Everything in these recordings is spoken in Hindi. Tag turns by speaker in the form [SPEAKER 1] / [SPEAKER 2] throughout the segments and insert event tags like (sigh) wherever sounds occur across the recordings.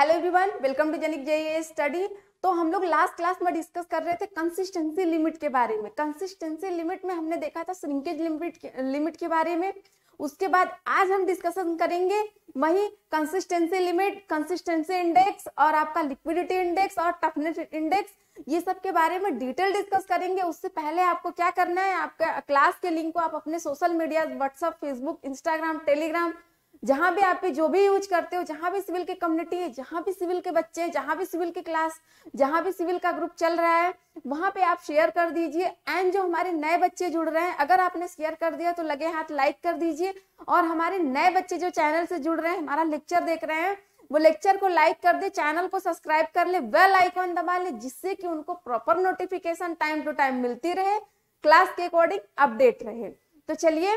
[SPEAKER 1] हेलो एवरीवन वेलकम टू जेनिक जे स्टडी तो हम लोग लास्ट क्लास में डिस्कस कर रहे थे कंसिस्टेंसी लिमिट के बारे में कंसिस्टेंसी लिमिट में हमने देखा था श्रिंकेज लिमिट लिमिट के बारे में उसके बाद आज हम डिस्कशन करेंगे वही कंसिस्टेंसी लिमिट कंसिस्टेंसी इंडेक्स और आपका लिक्विडिटी इंडेक्स और टफनेस इंडेक्स ये सब के बारे में डिटेल डिस्कस करेंगे उससे पहले आपको क्या करना है आपका क्लास के लिंक को आप अपने social media WhatsApp Facebook Instagram Telegram जहां भी आप जो भी यूज करते हो जहां भी सिविल की कम्युनिटी है जहां भी सिविल के बच्चे हैं जहां भी सिविल की क्लास जहां भी सिविल का ग्रुप चल रहा है वहां पे आप शेयर कर दीजिए एंड जो हमारे नए बच्चे जुड़ रहे हैं अगर आपने शेयर कर दिया तो लगे हाथ लाइक कर दीजिए और हमारे नए बच्चे जो चैनल से जुड़ रहे हैं हमारा लेक्चर देख रहे हैं वो लेक्चर को लाइक कर दे चैनल को सब्सक्राइब कर ले बेल आइकॉन दबा ले जिससे कि उनको proper notification time to time मिलती रहे क्लास के अकॉर्डिंग अपडेट रहे तो चलिए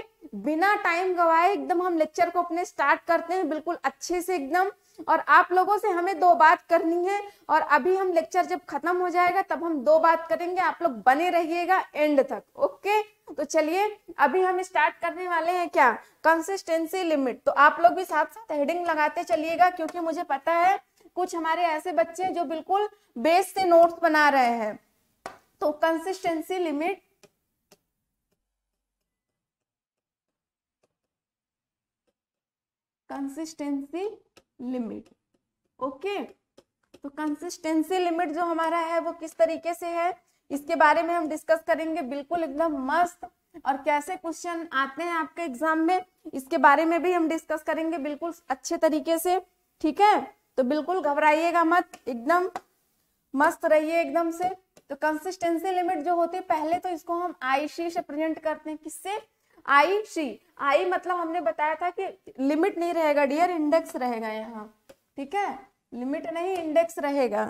[SPEAKER 1] बिना टाइम गवाए एकदम हम लेक्चर को अपने स्टार्ट करते हैं बिल्कुल अच्छे से एकदम और आप लोगों से हमें दो बात करनी है और अभी हम लेक्चर जब खत्म हो जाएगा तब हम दो बात करेंगे आप लोग बने रहिएगा एंड तक ओके तो चलिए अभी हम स्टार्ट करने वाले हैं क्या कंसिस्टेंसी लिमिट तो आप लोग भी साथ साथ हेडिंग लगाते चलिएगा क्योंकि मुझे पता है कुछ हमारे ऐसे बच्चे जो बिल्कुल बेस से नोट्स बना रहे हैं तो consistency limit consistency limit okay तो कंसिस्टेंसी लिमिट जो हमारा है वो किस तरीके से है इसके बारे में हम डिस्कस करेंगे बिल्कुल एकदम मस्त और कैसे क्वेश्चन आते हैं आपके एग्जाम में इसके बारे में भी हम डिस्कस करेंगे बिल्कुल अच्छे तरीके से ठीक है तो बिल्कुल घबराइएगा मत एकदम मस्त रहिए एकदम से तो कंसिस्टेंसी लिमिट जो होती है पहले तो इसको हम आईसी से प्रेजेंट करते हैं किससे आई शी आई मतलब हमने बताया था कि लिमिट नहीं रहेगा डियर इंडेक्स रहेगा यहाँ ठीक है लिमिट नहीं इंडेक्स रहेगा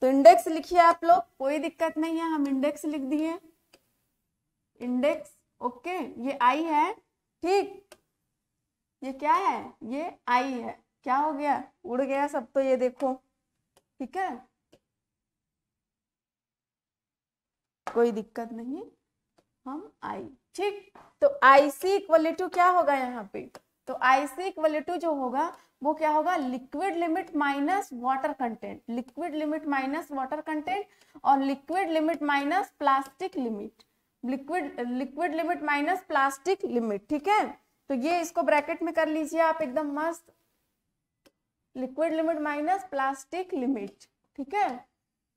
[SPEAKER 1] तो इंडेक्स लिखिए आप लोग कोई दिक्कत नहीं है हम इंडेक्स लिख दिए इंडेक्स ओके ये आई है ठीक ये क्या है ये आई है क्या हो गया उड़ गया सब तो ये देखो ठीक है कोई दिक्कत नहीं हम आई ठीक तो आई सी इक्वल टू क्या होगा यहाँ पे तो आई सी इक्वल टू जो होगा वो क्या होगा liquid limit minus water content liquid limit minus water content और liquid limit minus plastic limit liquid liquid limit minus plastic limit ठीक है तो ये इसको ब्रैकेट में कर लीजिए आप एकदम मस्त liquid limit minus plastic limit ठीक है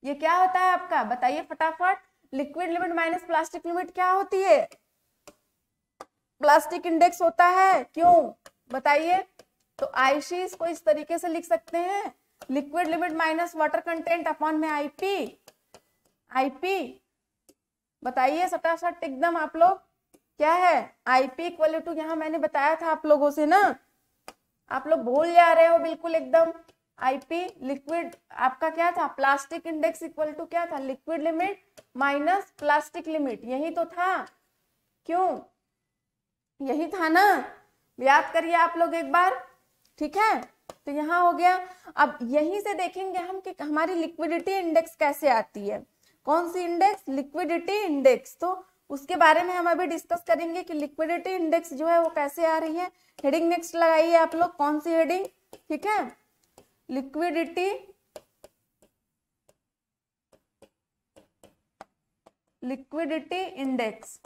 [SPEAKER 1] ये क्या होता है आपका बताइए फटाफट liquid limit minus plastic limit क्या होती है प्लास्टिक इंडेक्स होता है क्यों बताइए तो आईसी को इस तरीके से लिख सकते हैं liquid limit minus water content upon में आईपी आईपी बताइए सटासट एकदम आप लोग क्या है आईपी इक्वल टू मैंने बताया था आप लोगों से ना आप लोग भूल जा रहे हो बिल्कुल एकदम आईपी लिक्विड आपका क्या था प्लास्टिक इंडेक्स इक्वल टू क्या था liquid limit minus plastic limit यही तो था क्यों यही था ना याद करिए आप लोग एक बार ठीक है तो यहाँ हो गया अब यहीं से देखेंगे हम कि हमारी लिक्विडिटी इंडेक्स कैसे आती है कौन सी इंडेक्स लिक्विडिटी इंडेक्स तो उसके बारे में हम अभी डिस्कस करेंगे कि लिक्विडिटी इंडेक्स जो है वो कैसे आ रही है हेडिंग नेक्स्ट लगाइए आप लोग कौन सी हेडिंग ठीक है लिक्विडिटी लिक्विडिटी इंडेक्स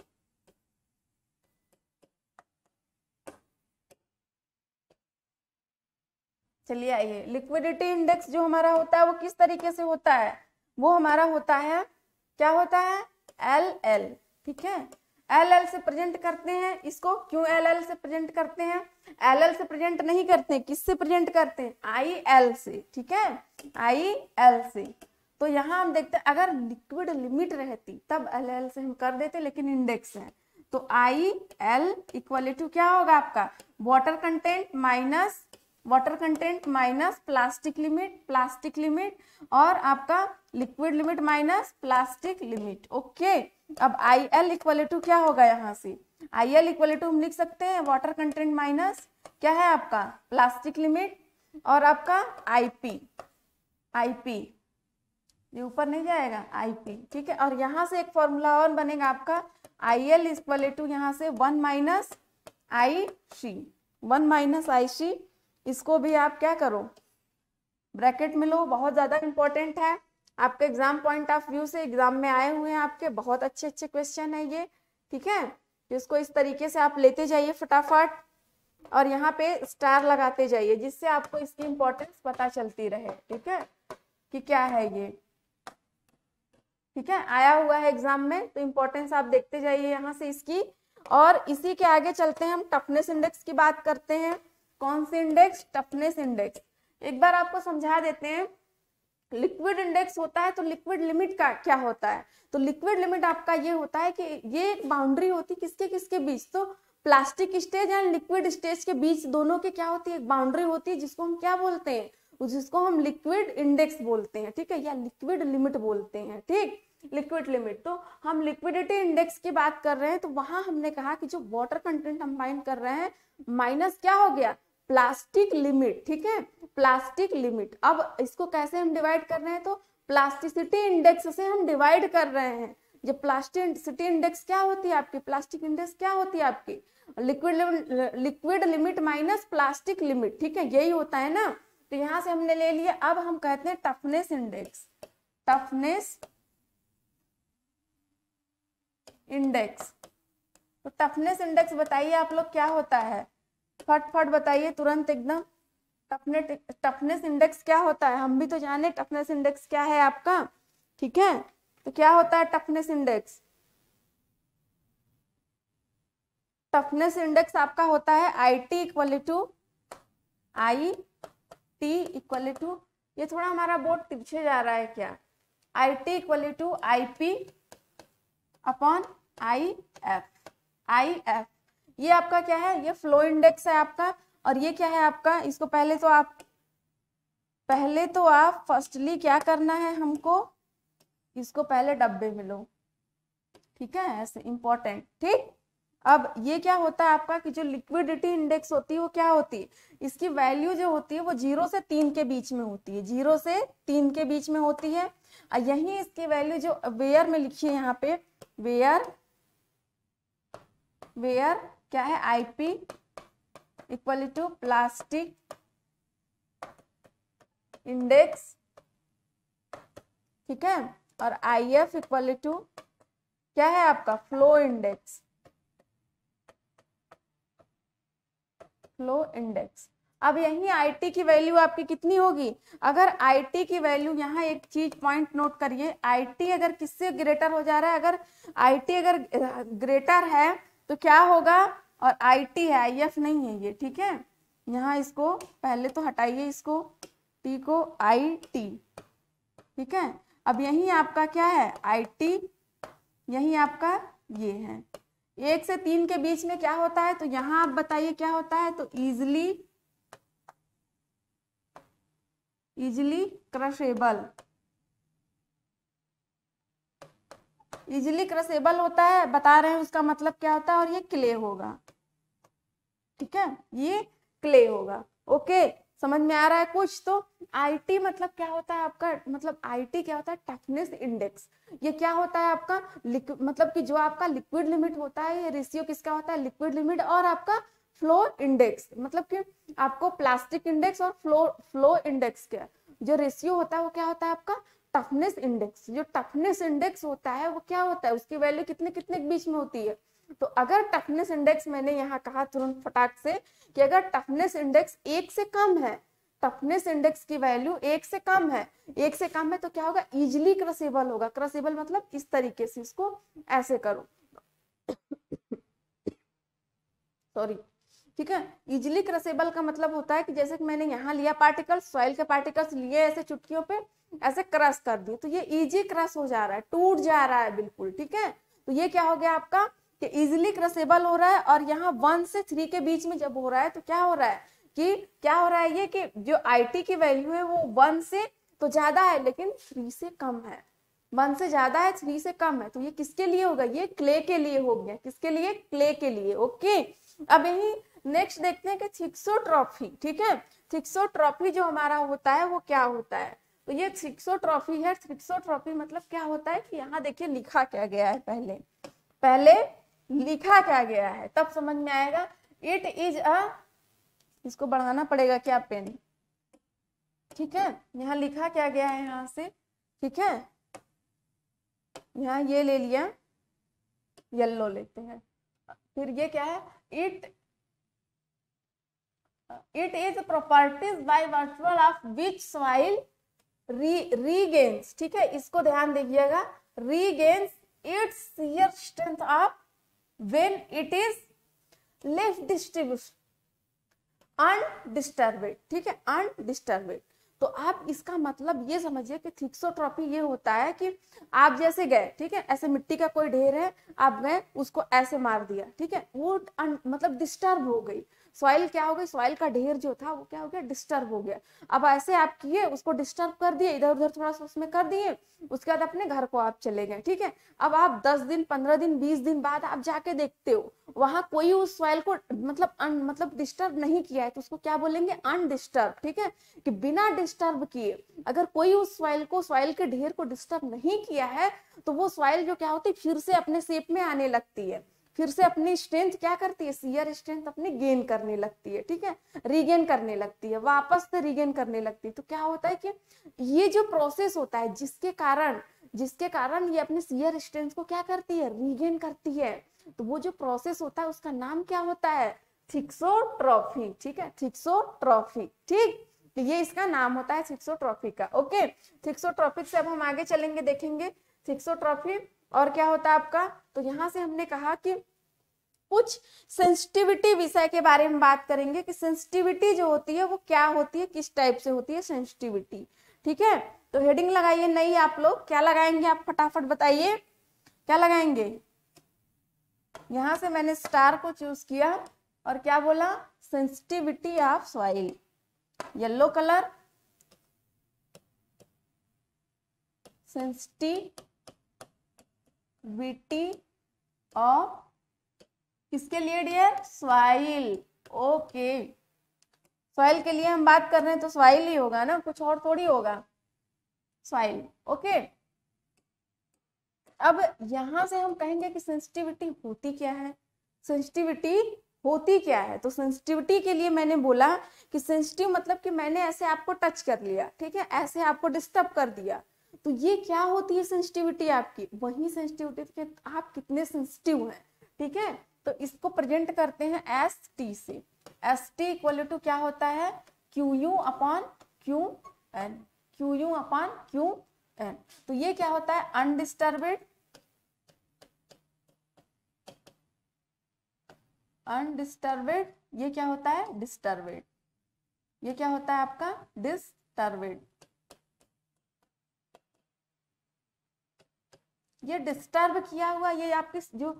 [SPEAKER 1] चलिए आइए लिक्विडिटी इंडेक्स जो हमारा होता है वो किस तरीके से होता है वो हमारा होता है क्या होता है एल एल ठीक है एल एल से प्रेजेंट करते हैं इसको क्यों एल एल से प्रेजेंट करते हैं एल एल से प्रेजेंट नहीं करते हैं किससे प्रेजेंट करते हैं आई एल से ठीक है आई एल से तो यहाँ हम देखते हैं अगर लिक्विड लिमिट रहती तब एल एल से हम कर देते लेकिन इंडेक्स है तो आई एल इक्वल टू क्या होगा आपका water content minus water content minus plastic limit plastic limit और आपका liquid limit minus plastic limit okay अब आई एल इक्वल टू क्या होगा यहाँ से आई एल इक्वल टू हम लिख सकते हैं वाटर कंटेंट माइनस क्या है आपका प्लास्टिक लिमिट और आपका आईपी आईपी ये ऊपर नहीं जाएगा आईपी ठीक है और यहाँ से एक फॉर्मूला और बनेगा आपका आई एल इक्वल टू यहाँ से one minus I C one minus I C इसको भी आप क्या करो ब्रैकेट में लो बहुत ज़्यादा इंपॉर्टेंट है आपके एग्जाम पॉइंट ऑफ व्यू से एग्जाम में आए हुए हैं आपके बहुत अच्छे अच्छे क्वेश्चन है ये ठीक है इसको इस तरीके से आप लेते जाइए फटाफट और यहाँ पे स्टार लगाते जाइए जिससे आपको इसकी इम्पोर्टेंस पता चलती रहे ठीक है कि क्या है ये ठीक है आया हुआ है एग्जाम में तो इम्पोर्टेंस आप देखते जाइए यहाँ से इसकी और इसी के आगे चलते हैं हम टफनेस इंडेक्स की बात करते हैं कौन से इंडेक्स टफनेस इंडेक्स एक बार आपको समझा देते हैं लिक्विड इंडेक्स होता है तो लिक्विड लिमिट का क्या होता है तो लिक्विड लिमिट आपका ये होता है कि ये एक बाउंड्री होती है किसके किसके बीच तो plastic stage and liquid stage के बीच दोनों के क्या होती है एक बाउंड्री होती है जिसको हम क्या बोलते हैं जिसको हम लिक्विड इंडेक्स बोलते हैं ठीक है या लिक्विड लिमिट बोलते हैं ठीक लिक्विड लिमिट तो हम लिक्विडिटी इंडेक्स की बात कर रहे हैं तो वहां हमने कहा कि जो वाटर कंटेंट हम फाइंड कर रहे हैं माइनस क्या हो गया प्लास्टिक लिमिट ठीक है प्लास्टिक लिमिट अब इसको कैसे हम डिवाइड कर रहे हैं तो प्लास्टिसिटी इंडेक्स से हम डिवाइड कर रहे हैं जो प्लास्टिसिटी इंडेक्स क्या होती है आपकी प्लास्टिक इंडेक्स क्या होती है आपकी liquid liquid limit minus plastic limit ठीक है यही होता है ना तो यहां से हमने ले लिया अब हम कहते हैं टफनेस इंडेक्स टफनेस इंडेक्स तो टफनेस इंडेक्स बताइए आप लोग क्या होता है फटफट बताइए तुरंत एकदम टफनेस टफनेस इंडेक्स क्या होता है हम भी तो जाने टफनेस इंडेक्स क्या है आपका ठीक है तो क्या होता है टफनेस इंडेक्स टफनेस इंडेक्स आपका होता है I T equal to I T equal to ये थोड़ा हमारा बोर्ड पीछे जा रहा है क्या I T equal to I P upon I F I F ये आपका क्या है ये फ्लो इंडेक्स है आपका और ये क्या है आपका इसको पहले तो आप पहले तो आप फर्स्टली क्या करना है हमको इसको पहले डब्बे में लो ठीक है ऐसे इंपॉर्टेंट ठीक अब ये क्या होता है आपका कि जो लिक्विडिटी इंडेक्स होती है वो क्या होती है इसकी वैल्यू जो होती है वो जीरो से तीन के बीच में होती है जीरो से तीन के बीच में होती है और यही इसकी वैल्यू जो वेयर में लिखी है यहाँ पे वेयर वेयर क्या है IP equal to plastic index ठीक है और आई एफ इक्वल टू क्या है आपका फ्लो इंडेक्स फ्लो इंडेक्स अब यही आईटी की वैल्यू आपकी कितनी होगी अगर आईटी की वैल्यू यहाँ एक चीज पॉइंट नोट करिए आईटी अगर किससे ग्रेटर हो जा रहा है अगर आईटी अगर ग्रेटर है तो क्या होगा और आई टी है आई एफ नहीं है ये ठीक है यहाँ इसको पहले तो हटाइए इसको टी को आई टी ठीक है अब यही आपका क्या है आई टी यही आपका ये है एक से तीन के बीच में क्या होता है तो यहाँ आप बताइए क्या होता है तो easily easily crushable easily crushable होता है बता रहे हैं उसका मतलब क्या होता है और ये क्ले होगा ठीक है ये क्ले होगा ओके समझ में आ रहा है कुछ तो आईटी मतलब क्या होता है आपका मतलब आईटी क्या होता है टफनेस इंडेक्स ये क्या होता है आपका मतलब कि जो आपका लिक्विड लिमिट होता है ये रेशियो किसका होता है लिक्विड लिमिट और आपका फ्लो इंडेक्स मतलब कि आपको प्लास्टिक इंडेक्स और फ्लो फ्लो इंडेक्स क्या जो रेशियो होता है वो क्या होता है आपका टफनेस इंडेक्स जो टफनेस इंडेक्स होता है वो क्या होता है उसकी वैल्यू कितने कितने के बीच में होती है तो अगर टफनेस इंडेक्स मैंने यहाँ कहा तुरंत फटाक से कि अगर टफनेस इंडेक्स एक से कम है टफनेस इंडेक्स की वैल्यू एक से कम है एक से कम है तो क्या होगा इजिली क्रसेबल होगा क्रसेबल मतलब इस तरीके से इसको ऐसे करो सॉरी (coughs) ठीक है इजिली क्रसेबल का मतलब होता है कि जैसे कि मैंने यहाँ लिया पार्टिकल सॉइल के पार्टिकल्स लिए ऐसे चुटकियों पे ऐसे क्रस कर दिए तो ये इजी क्रस हो जा रहा है टूट जा रहा है बिल्कुल ठीक है तो ये क्या हो गया आपका कि इजिली क्रसेबल हो रहा है और यहाँ वन से थ्री के बीच में जब हो रहा है तो क्या हो रहा है कि क्या हो रहा है ये कि जो आई की वैल्यू है वो वन से तो ज्यादा है लेकिन थ्री से कम है वन से ज्यादा है थ्री से कम है तो ये किसके लिए होगा ये क्ले के लिए हो गया किसके लिए क्ले के लिए ओके अब यही नेक्स्ट देखते हैं कि थिक्सोट्रॉफी ठीक है थिक्सोट्रॉफी जो हमारा होता है वो क्या होता है तो ये थिक्सोट्रॉफी है थिक्सोट्रॉफी मतलब क्या होता है कि यहाँ देखिए लिखा क्या गया है पहले पहले लिखा क्या गया है तब समझ में आएगा इट इज अ इसको बढ़ाना पड़ेगा क्या पेन ठीक है यहाँ लिखा क्या गया है यहाँ से ठीक है यहाँ ये ले लिया येल्लो लेते हैं फिर ये क्या है it it is properties by virtual of which soil regains ठीक है इसको ध्यान दीजिएगा regains it's shear strength of when it is left distribution undisturbed ठीक है अनडिस्टर्बेड तो आप इसका मतलब ये समझिए कि थिक्सोट्रॉपी ये होता है कि आप जैसे गए ठीक है ऐसे मिट्टी का कोई ढेर है आप गए उसको ऐसे मार दिया ठीक है वो मतलब डिस्टर्ब हो गई सॉइल क्या हो गई सॉइल का ढेर जो था वो क्या हो गया डिस्टर्ब हो गया अब ऐसे आप किए उसको डिस्टर्ब कर दिए इधर उधर थोड़ा सा उसमें कर दिए उसके बाद अपने घर को आप चले गए ठीक है अब आप दस दिन पंद्रह दिन बीस दिन बाद आप जाके देखते हो वहां कोई उस सॉइल को मतलब अन मतलब डिस्टर्ब नहीं किया है तो उसको क्या बोलेंगे अनडिस्टर्ब ठीक है कि बिना डिस्टर्ब किए अगर कोई उस सॉइल को सॉइल के ढेर को डिस्टर्ब नहीं किया है तो वो सॉइल जो क्या होती है फिर से अपने सेप में आने लगती है फिर से अपनी स्ट्रेंथ क्या करती है सीयर स्ट्रेंथ अपनी गेन करने लगती है ठीक है रीगेन करने लगती है वापस से रीगेन करने लगती है तो क्या होता है कि ये जो प्रोसेस होता है जिसके कारण जिसके कारण ये अपनी सीयर स्ट्रेंथ को क्या करती है रीगेन करती है तो वो जो प्रोसेस होता है उसका नाम क्या होता है थिक्सोट्रॉफी ठीक है थिक्सोट्रॉफी ठीक तो ये इसका नाम होता है थिक्सोट्रॉफी का ओके थिक्सोट्रॉफिक से अब हम आगे चलेंगे देखेंगे थिक्सोट्रॉफी और क्या होता है आपका तो यहाँ से हमने कहा कि कुछ सेंसिटिविटी विषय के बारे में बात करेंगे कि सेंसिटिविटी जो होती है वो क्या होती है किस टाइप से होती है सेंसिटिविटी ठीक है तो हेडिंग लगाइए नहीं आप लोग क्या लगाएंगे आप फटाफट बताइए क्या लगाएंगे यहां से मैंने स्टार को चूज किया और क्या बोला sensitivity of soil yellow colour sensitivity किसके लिए डियर स्वाइल ओके स्वाइल के लिए हम बात कर रहे हैं तो स्वाइल ही होगा ना कुछ और थोड़ी होगा स्वाइल ओके अब यहां से हम कहेंगे कि सेंसिटिविटी होती क्या है सेंसिटिविटी होती क्या है तो सेंसिटिविटी के लिए मैंने बोला कि सेंसिटिव मतलब कि मैंने ऐसे आपको टच कर लिया ठीक है ऐसे आपको डिस्टर्ब कर दिया तो ये क्या होती है सेंसिटिविटी आपकी वही सेंसिटिविटी के आप कितने सेंसिटिव हैं ठीक है तो इसको प्रेजेंट करते हैं एस टी से एस टी इक्वल टू क्या होता है Q U upon Q N Q U upon Q N तो ये क्या होता है अनडिस्टर्बेड अनडिस्टर्बेड ये क्या होता है डिस्टर्बेड ये क्या होता है आपका डिस्टर्बेड ये डिस्टर्ब किया हुआ ये आपकी जो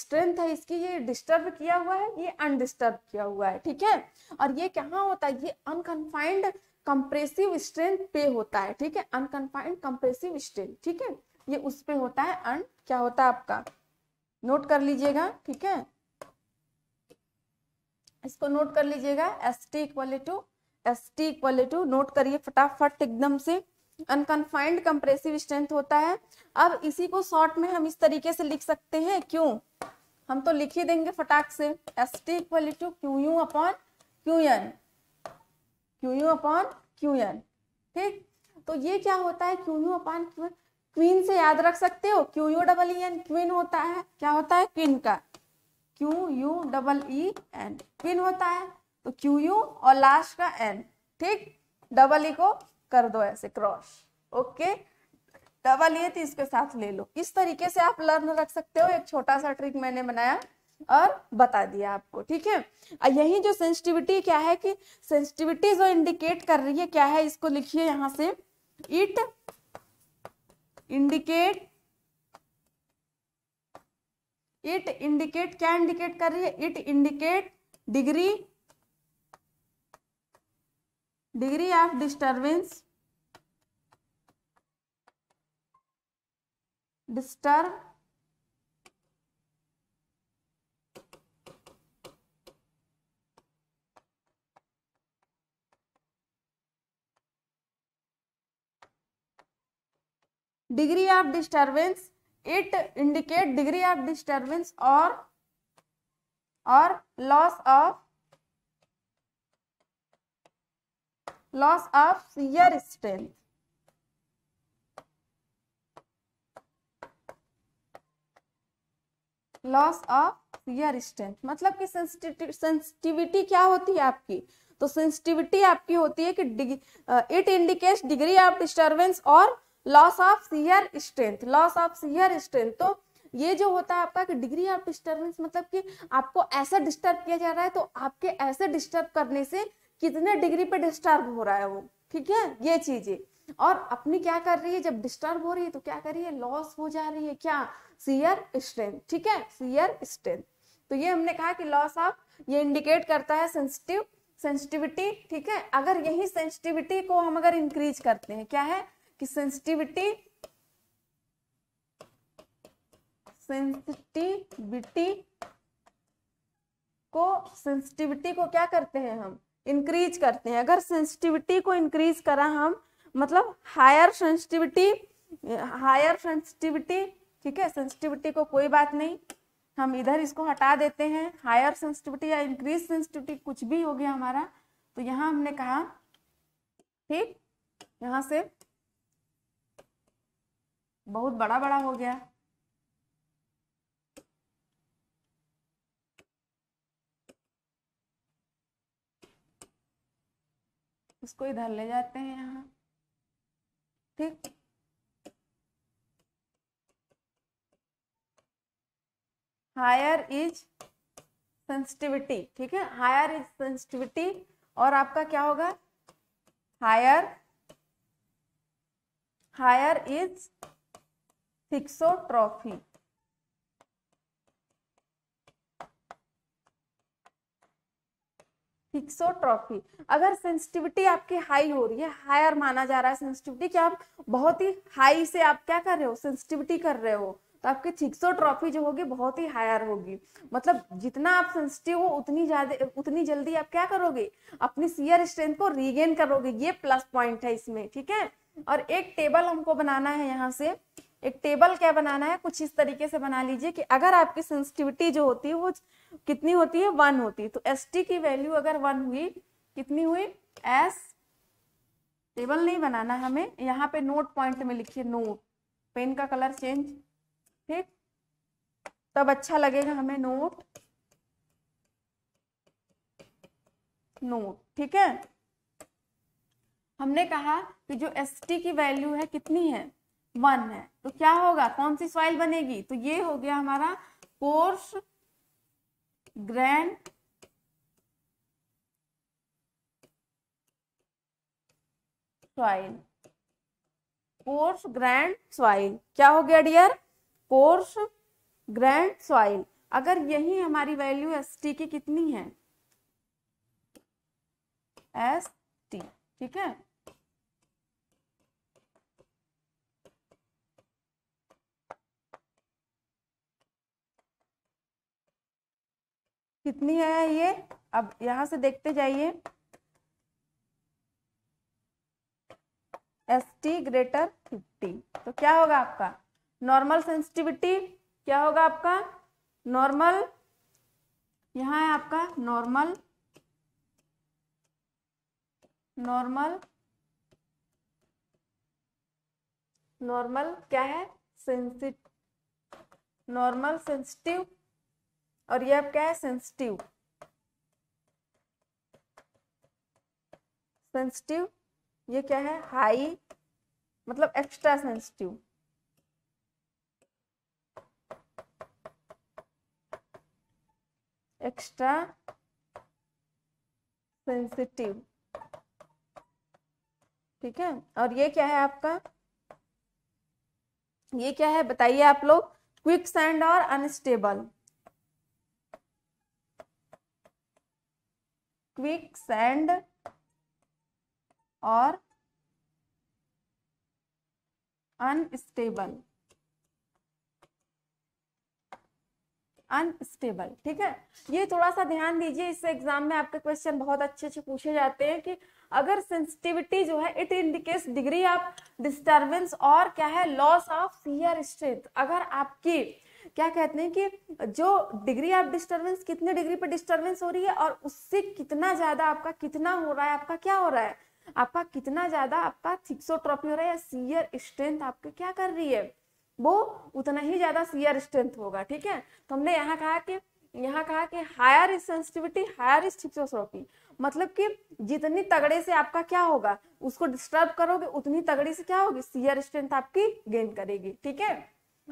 [SPEAKER 1] स्ट्रेंथ है इसकी ये डिस्टर्ब किया हुआ है ये अनडिस्टर्ब किया हुआ है ठीक है और ये कहाँ होता है ये अनकन्फाइंड कंप्रेसिव स्ट्रेंथ पे होता है ठीक है अनकन्फाइंड कंप्रेसिव स्ट्रेंथ ठीक है ये उस पे होता है अन क्या होता है आपका नोट कर लीजिएगा ठीक है इसको नोट कर लीजिएगा S T equal to S T equal to note करिए फटाफट एकदम से अनकन्फाइंड कंप्रेसिव स्ट्रेंथ होता है अब इसी को शॉर्ट में हम इस तरीके से लिख सकते हैं क्यों हम तो लिख ही देंगे फटाक से S T equal to Q U upon Q N Q U upon Q N ठीक तो ये क्या होता है Q U upon Q N queen से याद रख सकते हो Q U double E N queen होता है क्या होता है क्वीन का Q U double E N queen होता है तो क्यू यू और लास्ट का एन ठीक डबल ई e को कर दो ऐसे क्रॉस ओके दवा लिए थी इसके साथ ले लो इस तरीके से आप लर्न रख सकते हो एक छोटा सा ट्रिक मैंने बनाया और बता दिया आपको ठीक है यही जो सेंसिटिविटी क्या है कि सेंसिटिविटी जो इंडिकेट कर रही है क्या है इसको लिखिए यहां से इट इंडिकेट इट इंडिकेट क्या इंडिकेट कर रही है it indicate degree degree of disturbance disturb degree of disturbance it indicate degree of disturbance or or loss of loss of shear strength loss of shear strength मतलब कि सेंसिटिविटी क्या होती है आपकी तो सेंसिटिविटी आपकी होती है कि it indicates degree of disturbance और loss of shear strength loss of shear strength तो ये जो होता है आपका कि डिग्री ऑफ डिस्टरबेंस मतलब कि आपको ऐसा डिस्टर्ब किया जा रहा है तो आपके ऐसे डिस्टर्ब करने से कितने डिग्री पे डिस्टर्ब हो रहा है वो ठीक है ये चीजें और अपनी क्या कर रही है जब डिस्टर्ब हो रही है तो क्या कर रही है लॉस हो जा रही है क्या सीयर स्ट्रेंथ ठीक है सीयर स्ट्रेंथ तो ये हमने कहा कि लॉस ऑफ ये इंडिकेट करता है सेंसिटिव सेंसिटिविटी ठीक है अगर यही सेंसिटिविटी को हम अगर इंक्रीज करते हैं क्या है कि सेंसिटिविटी सेंसिटिविटी को सेंसिटिविटी को क्या करते हैं हम इंक्रीज करते हैं अगर सेंसिटिविटी को इंक्रीज करा हम मतलब हायर सेंसिटिविटी हायर सेंसिटिविटी ठीक है सेंसिटिविटी को कोई बात नहीं हम इधर इसको हटा देते हैं हायर सेंसिटिविटी या इंक्रीज सेंसिटिविटी कुछ भी हो गया हमारा तो यहाँ हमने कहा ठीक यहाँ से बहुत बड़ा बड़ा हो गया इसको इधर ले जाते हैं यहाँ ठीक हायर इज सेंसिटिविटी ठीक है हायर इज सेंसिटिविटी और आपका क्या होगा higher higher is thixotropy thixotropy अगर सेंसिटिविटी आपकी हाई हो रही है हायर माना जा रहा है सेंसिटिविटी क्या आप बहुत ही हाई से आप क्या कर रहे हो सेंसिटिविटी कर रहे हो तो आपकी थिक्सोट्रॉफी जो होगी बहुत ही हायर होगी मतलब जितना आप सेंसिटिव हो उतनी ज्यादा उतनी जल्दी आप क्या करोगे अपनी सीयर स्ट्रेंथ को रीगेन करोगे ये प्लस पॉइंट है इसमें ठीक है और एक टेबल हमको बनाना है यहाँ से एक टेबल क्या बनाना है कुछ इस तरीके से बना लीजिए कि अगर आपकी सेंसिटिविटी जो होती है वो कितनी होती है वन होती है तो एस टी की वैल्यू अगर वन हुई कितनी हुई एस टेबल नहीं बनाना हमें यहाँ पे नोट पॉइंट में लिखिए नोट पेन का कलर चेंज ठीक तब अच्छा लगेगा हमें नोट नोट ठीक है हमने कहा कि जो एस टी की वैल्यू है कितनी है वन है तो क्या होगा कौन सी सॉइल बनेगी तो ये हो गया हमारा coarse grained soil coarse grained soil क्या हो गया डियर कोर्स ग्रैंड सॉइल अगर यही हमारी वैल्यू एस टी की कितनी है एस टी ठीक है कितनी है ये अब यहाँ से देखते जाइए एस टी ग्रेटर फिफ्टी तो क्या होगा आपका नॉर्मल सेंसिटिविटी क्या होगा आपका नॉर्मल यहाँ है आपका नॉर्मल नॉर्मल नॉर्मल क्या है सेंसिट नॉर्मल सेंसिटिव और ये आपका है सेंसिटिव सेंसिटिव ये क्या है हाई मतलब एक्स्ट्रा सेंसिटिव एक्स्ट्रा सेंसिटिव ठीक है और ये क्या है आपका ये क्या है बताइए आप लोग क्विक सैंड और अनस्टेबल क्विक सैंड और अनस्टेबल अनस्टेबल ठीक है ये थोड़ा सा ध्यान दीजिए इस एग्जाम में आपके क्वेश्चन बहुत अच्छे अच्छे पूछे जाते हैं कि अगर सेंसिटिविटी जो है it indicates degree of disturbance और क्या है लॉस ऑफ फियर स्ट्रेंथ अगर आपकी क्या कहते हैं कि जो डिग्री ऑफ डिस्टर्बेंस कितने डिग्री पर डिस्टर्बेंस हो रही है और उससे कितना ज्यादा आपका कितना हो रहा है आपका क्या हो रहा है आपका कितना ज्यादा आपका थिक्सोट्रॉपी हो रहा है या सीयर स्ट्रेंथ आपके क्या कर रही है वो उतना ही ज्यादा सीयर स्ट्रेंथ होगा ठीक है तो हमने यहाँ कहा कि यहाँ कहा कि higher is sensitivity higher is thixotropy मतलब कि जितनी तगड़े से आपका क्या होगा उसको डिस्टर्ब करोगे उतनी तगड़ी से क्या होगी सीयर स्ट्रेंथ आपकी गेन करेगी ठीक है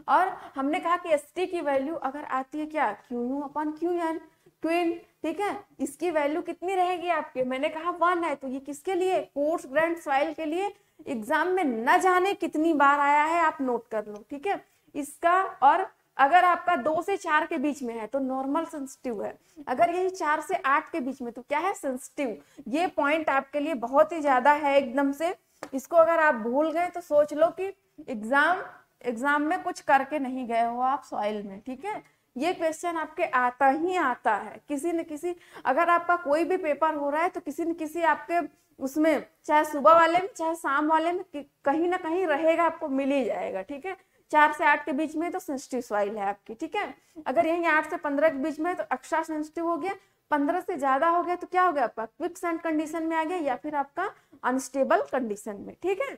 [SPEAKER 1] और हमने कहा कि एस टी की वैल्यू अगर आती है क्या Q U upon Q N Q ठीक है इसकी वैल्यू कितनी रहेगी आपके मैंने कहा वन है तो ये किसके लिए कोर्स ग्रांट स्वाइल के लिए एग्जाम में न जाने कितनी बार आया है आप नोट कर लो ठीक है इसका और अगर आपका दो से चार के बीच में है तो नॉर्मल सेंसिटिव है अगर यही चार से आठ के बीच में तो क्या है सेंसिटिव ये पॉइंट आपके लिए बहुत ही ज्यादा है एकदम से इसको अगर आप भूल गए तो सोच लो कि एग्जाम एग्जाम में कुछ करके नहीं गए हो आप सॉइल में ठीक है ये क्वेश्चन आपके आता ही आता है किसी न किसी अगर आपका कोई भी पेपर हो रहा है तो किसी न किसी आपके उसमें चाहे सुबह वाले में चाहे शाम वाले में कहीं ना कहीं रहेगा आपको मिल ही जाएगा ठीक है चार से आठ के बीच में तो सेंसिटिव सॉइल है आपकी ठीक है अगर यही आठ से पंद्रह के बीच में तो एक्स्ट्रा सेंसिटिव हो गया पंद्रह से ज्यादा हो गया तो क्या हो गया आपका क्विक सेंड कंडीशन में आ गया या फिर आपका अनस्टेबल कंडीशन में ठीक है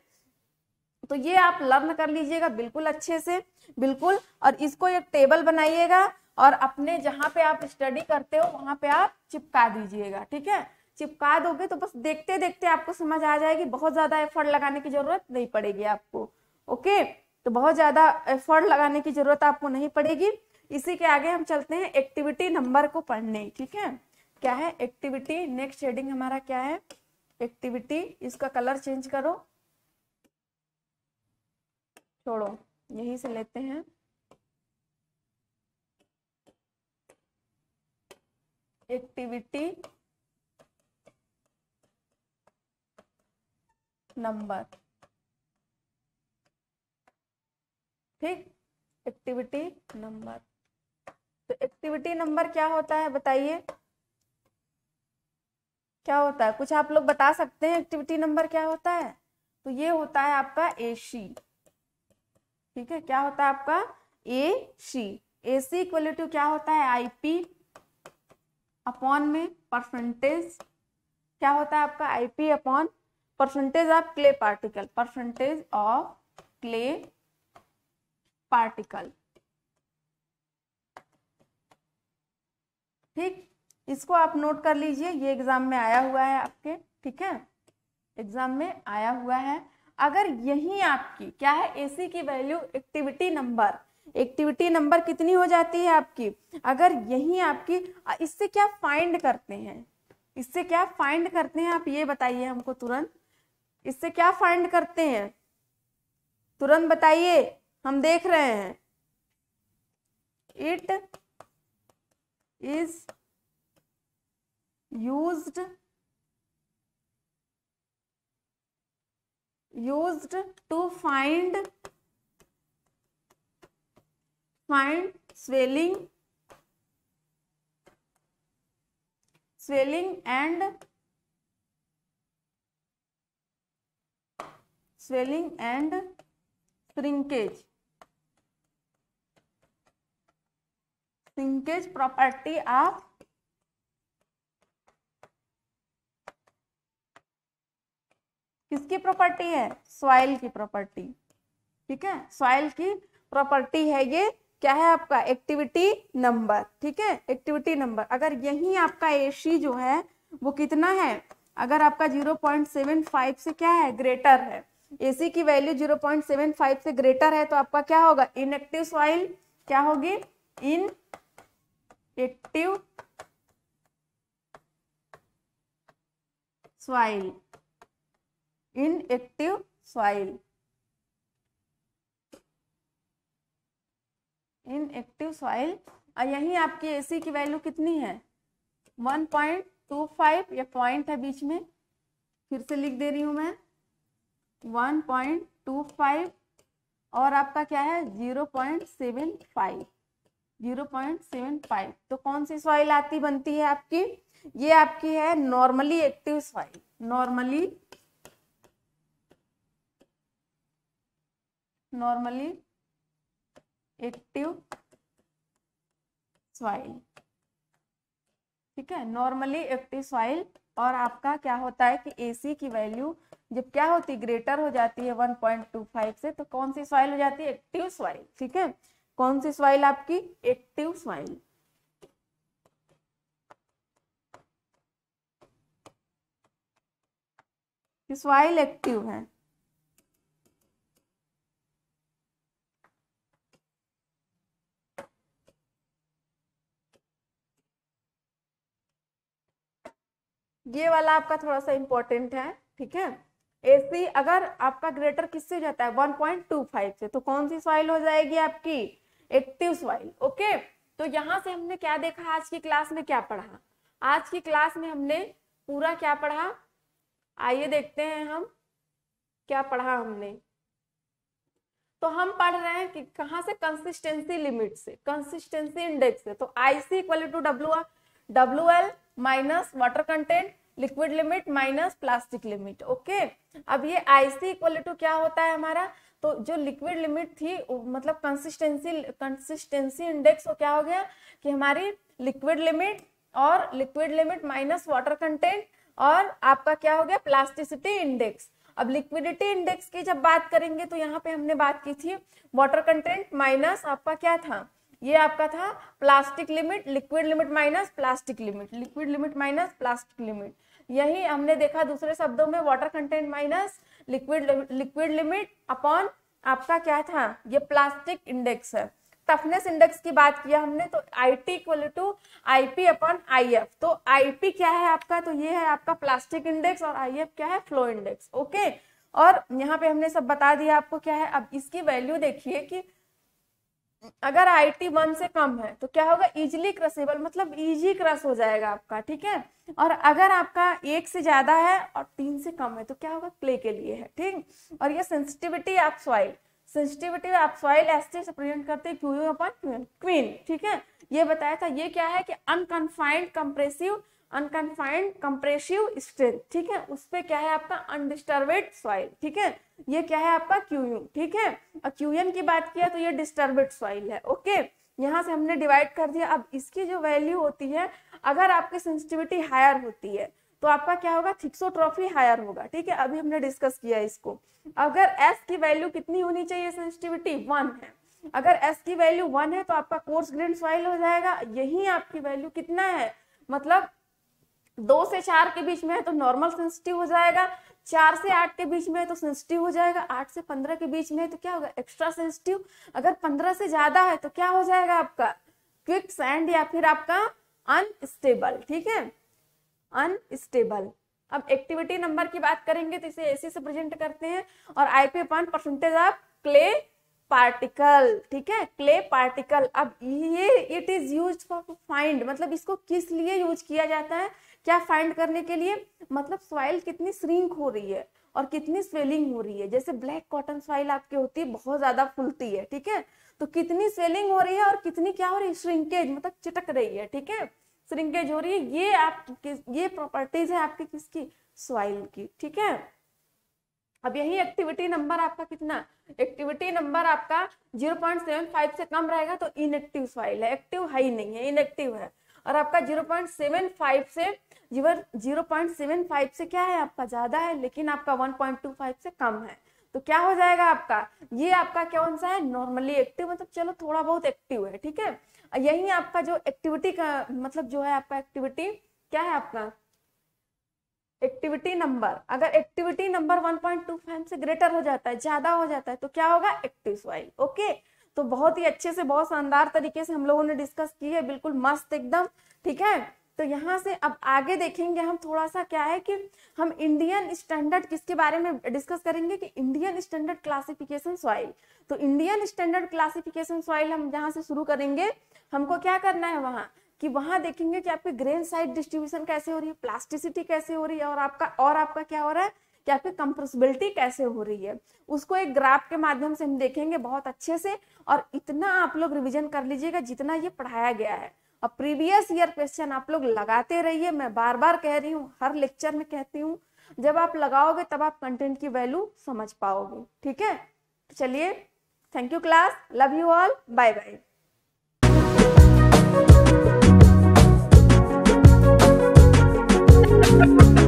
[SPEAKER 1] तो ये आप लर्न कर लीजिएगा बिल्कुल अच्छे से बिल्कुल और इसको एक टेबल बनाइएगा और अपने जहाँ पे आप स्टडी करते हो वहाँ पे आप चिपका दीजिएगा ठीक है चिपका दोगे तो बस देखते देखते आपको समझ आ जाएगी बहुत ज़्यादा एफर्ट लगाने की ज़रूरत नहीं पड़ेगी आपको ओके तो बहुत ज़्यादा एफर्ट लगाने की ज़रूरत आपको नहीं पड़ेगी इसी के आगे हम चलते हैं एक्टिविटी नंबर को पढ़ने ठीक है क्या है एक्टिविटी नेक्स्ट शेडिंग हमारा क्या है एक्टिविटी इसका कलर चेंज करो छोड़ो यहीं से लेते हैं एक्टिविटी नंबर ठीक एक्टिविटी नंबर तो एक्टिविटी नंबर क्या होता है बताइए क्या होता है कुछ आप लोग बता सकते हैं एक्टिविटी नंबर क्या होता है तो ये होता है आपका एशी ठीक है क्या होता है आपका ए सी ए सी इक्वल टू क्या होता है आई पी अपॉन में परसेंटेज क्या होता है आपका I P upon percentage of clay particle percentage of clay particle ठीक इसको आप नोट कर लीजिए ये एग्जाम में आया हुआ है आपके ठीक है एग्जाम में आया हुआ है अगर यही आपकी क्या है एसी की value activity number activity number कितनी हो जाती है आपकी अगर यही आपकी इससे क्या फाइंड करते हैं इससे क्या फाइंड करते हैं आप ये बताइए हमको तुरंत इससे क्या फाइंड करते हैं तुरंत बताइए हम देख रहे हैं it is used used to find find swelling swelling and swelling and shrinkage shrinkage property of किसकी प्रॉपर्टी है सॉइल की प्रॉपर्टी ठीक है सॉइल की प्रॉपर्टी है ये क्या है आपका एक्टिविटी नंबर ठीक है एक्टिविटी नंबर अगर यही आपका एसी जो है वो कितना है अगर आपका 0.75 से क्या है ग्रेटर है एसी की वैल्यू 0.75 से ग्रेटर है तो आपका क्या होगा इनएक्टिव सॉइल क्या होगी in active soil inactive soil inactive soil और यही आपकी एसी की वैल्यू कितनी है 1.25 या पॉइंट है बीच में फिर से लिख दे रही हूं मैं 1.25 और आपका क्या है 0.75 0.75 तो कौन सी सॉइल आती बनती है आपकी ये आपकी है normally active soil normally normally active soil ठीक है नॉर्मली एक्टिव सॉइल और आपका क्या होता है कि एसी की वैल्यू जब क्या होती है ग्रेटर हो जाती है 1.25 से तो कौन सी सॉइल हो जाती है एक्टिव सॉइल ठीक है कौन सी सॉइल आपकी एक्टिव सॉइल सॉइल एक्टिव है ये वाला आपका थोड़ा सा इंपॉर्टेंट है ठीक है एसी अगर आपका ग्रेटर किससे जाता है 1.25 से तो कौन सी सॉइल हो जाएगी आपकी एक्टिव सॉइल ओके तो यहाँ से हमने क्या देखा आज की क्लास में क्या पढ़ा आज की क्लास में हमने पूरा क्या पढ़ा आइए देखते हैं हम क्या पढ़ा हमने तो हम पढ़ रहे हैं कि कहां से कंसिस्टेंसी लिमिट से कंसिस्टेंसी इंडेक्स से तो IC equal to W W L minus water content liquid limit minus plastic limit okay अब ये आईसी इक्वल टू क्या होता है हमारा तो जो लिक्विड लिमिट थी मतलब कंसिस्टेंसी कंसिस्टेंसी इंडेक्स वो क्या हो गया कि हमारी लिक्विड लिमिट और liquid limit minus water content और आपका क्या हो गया प्लास्टिसिटी इंडेक्स अब लिक्विडिटी इंडेक्स की जब बात करेंगे तो यहाँ पे हमने बात की थी वाटर कंटेंट माइनस आपका क्या था ये आपका था plastic limit liquid limit minus plastic limit liquid limit minus plastic limit यही हमने देखा दूसरे शब्दों में water content minus liquid liquid limit upon आपका क्या था ये प्लास्टिक इंडेक्स है टफनेस इंडेक्स की बात किया हमने तो I T equal to I P upon I F तो आई पी क्या है आपका तो ये है आपका प्लास्टिक इंडेक्स और आई एफ क्या है फ्लो इंडेक्स ओके और यहाँ पे हमने सब बता दिया आपको क्या है अब इसकी वैल्यू देखिए कि अगर आई टी वन से कम है तो क्या होगा इजिली क्रसेबल मतलब इजी क्रस हो जाएगा आपका ठीक है और अगर आपका एक से ज्यादा है और तीन से कम है तो क्या होगा क्ले के लिए है ठीक और ये sensitivity of soil sensitivity of soil एसिड प्रेजेंट करते हैं क्यूयू अपन क्वीन ठीक है ये बताया था ये क्या है कि unconfined compressive unconfined compressive strength ठीक है उस पर क्या है आपका अनडिस्टर्बेड सॉइल ठीक है ये क्या है आपका क्यूयू ठीक है और क्यूएन की बात किया तो ये डिस्टर्बेड सॉइल है ओके यहाँ से हमने डिवाइड कर दिया अब इसकी जो वैल्यू होती है अगर आपकी सेंसिटिविटी हायर होती है तो आपका क्या होगा थिक्सोट्रॉफी हायर होगा ठीक है अभी हमने डिस्कस किया इसको अगर एस की वैल्यू कितनी होनी चाहिए सेंसिटिविटी वन है अगर एस की वैल्यू वन है तो आपका कोर्स ग्रेन सॉइल हो जाएगा यही आपकी वैल्यू कितना है मतलब दो से चार के बीच में है तो नॉर्मल सेंसिटिव हो जाएगा चार से आठ के बीच में है तो सेंसिटिव हो जाएगा आठ से पंद्रह के बीच में है तो क्या होगा एक्स्ट्रा सेंसिटिव अगर पंद्रह से ज्यादा है तो क्या हो जाएगा आपका क्विक सैंड या फिर आपका अनस्टेबल ठीक है अनस्टेबल अब एक्टिविटी नंबर की बात करेंगे तो इसे ऐसे से प्रेजेंट करते हैं और IP one percentage of clay particle ठीक है क्ले पार्टिकल अब ये it is use for find मतलब इसको किस लिए यूज किया जाता है क्या फाइंड करने के लिए मतलब सॉइल कितनी श्रिंक हो रही है और कितनी स्वेलिंग हो रही है जैसे ब्लैक कॉटन सॉइल आपकी होती है बहुत ज्यादा फुलती है ठीक है तो कितनी स्वेलिंग हो रही है और कितनी क्या हो रही है श्रिंकेज मतलब चिटक रही है ठीक है श्रिंकेज हो रही है ये आप ये प्रॉपर्टीज है आपकी किसकी सॉइल की ठीक है अब यही एक्टिविटी नंबर आपका कितना एक्टिविटी नंबर आपका 0.75 से कम रहेगा तो इनएक्टिव सॉइल है एक्टिव हाई नहीं है इनएक्टिव है और आपका जीरो पॉइंट सेवन फाइव से जीरो पॉइंट सेवन फाइव से क्या है आपका ज़्यादा है लेकिन आपका वन पॉइंट टू फाइव से कम है तो क्या हो जाएगा आपका ये आपका कौन सा है नॉर्मली एक्टिव मतलब चलो थोड़ा बहुत एक्टिव है ठीक है यही आपका जो एक्टिविटी का मतलब जो है आपका एक्टिविटी क्या है आपका एक्टिविटी नंबर अगर एक्टिविटी नंबर 1.25 से ग्रेटर हो जाता है ज्यादा हो जाता है तो क्या होगा एक्टिव सॉइल ओके तो बहुत ही अच्छे से बहुत शानदार तरीके से हम लोगों ने डिस्कस की है बिल्कुल मस्त एकदम ठीक है तो यहाँ से अब आगे देखेंगे हम थोड़ा सा क्या है कि हम इंडियन स्टैंडर्ड किसके बारे में डिस्कस करेंगे कि इंडियन स्टैंडर्ड क्लासिफिकेशन सॉइल तो इंडियन स्टैंडर्ड क्लासिफिकेशन सॉइल हम जहाँ से शुरू करेंगे हमको क्या करना है वहाँ कि वहां देखेंगे कि आपकी ग्रेन साइड डिस्ट्रीब्यूशन कैसे हो रही है प्लास्टिसिटी कैसे हो रही है और आपका और आपका क्या हो रहा है कि आपकी कंप्रेसिबिलिटी कैसे हो रही है उसको एक ग्राफ के माध्यम से हम देखेंगे बहुत अच्छे से और इतना आप लोग रिविजन कर लीजिएगा जितना ये पढ़ाया गया है और प्रीवियस ईयर क्वेश्चन आप लोग लगाते रहिए मैं बार बार कह रही हूँ हर लेक्चर में कहती हूँ जब आप लगाओगे तब आप कंटेंट की वैल्यू समझ पाओगे ठीक है तो चलिए thank you class love you all bye bye Thank you. (laughs)